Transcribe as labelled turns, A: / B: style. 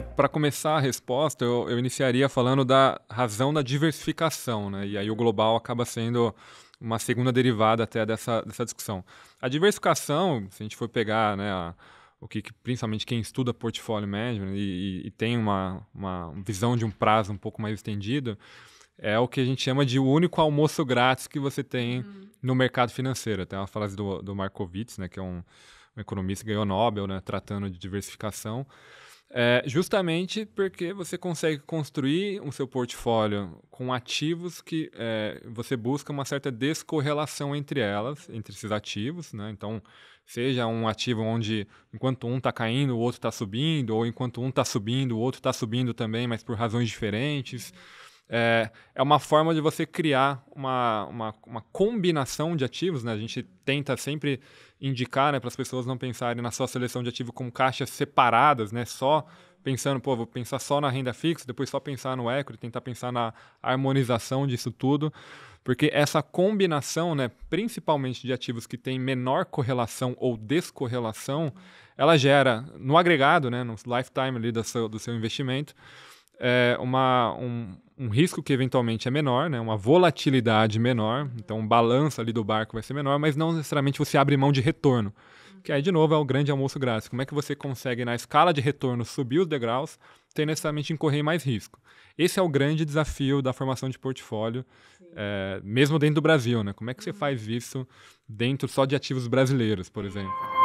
A: que para começar a resposta, eu, eu iniciaria falando da razão da diversificação, né? E aí o global acaba sendo uma segunda derivada até dessa, dessa discussão. A diversificação, se a gente for pegar né, a, o que, que, principalmente quem estuda portfólio management e, e, e, tem uma, uma visão de um prazo um pouco mais estendido, é o que a gente chama de o único almoço grátis que você tem no mercado financeiro. Tem uma frase do, do Markowitz, né, que é um, um economista que ganhou Nobel, né, tratando de diversificação. É, justamente porque você consegue construir o seu portfólio com ativos que é, você busca uma certa descorrelação entre elas, entre esses ativos, né? Então, seja um ativo onde enquanto um está caindo, o outro está subindo, ou enquanto um está subindo, o outro está subindo também, mas por razões diferentes é, é uma forma de você criar uma, uma, uma combinação de ativos. Né? A gente tenta sempre indicar né, para as pessoas não pensarem na sua seleção de ativo com caixas separadas, né? só pensando, pô, vou pensar só na renda fixa, depois só pensar no equity, tentar pensar na harmonização disso tudo, porque essa combinação, né, principalmente de ativos que têm menor correlação ou descorrelação, ela gera, no agregado, né, no lifetime ali do seu, do seu investimento, é uma, um, um risco que eventualmente é menor, né? uma volatilidade menor, então o balanço ali do barco vai ser menor, mas não necessariamente você abre mão de retorno. Que aí, de novo, é o grande almoço grátis. Como é que você consegue, na escala de retorno, subir os degraus sem necessariamente incorrer mais risco? Esse é o grande desafio da formação de portfólio, é, mesmo dentro do Brasil. Né? Como é que você uhum. faz isso dentro só de ativos brasileiros, por exemplo?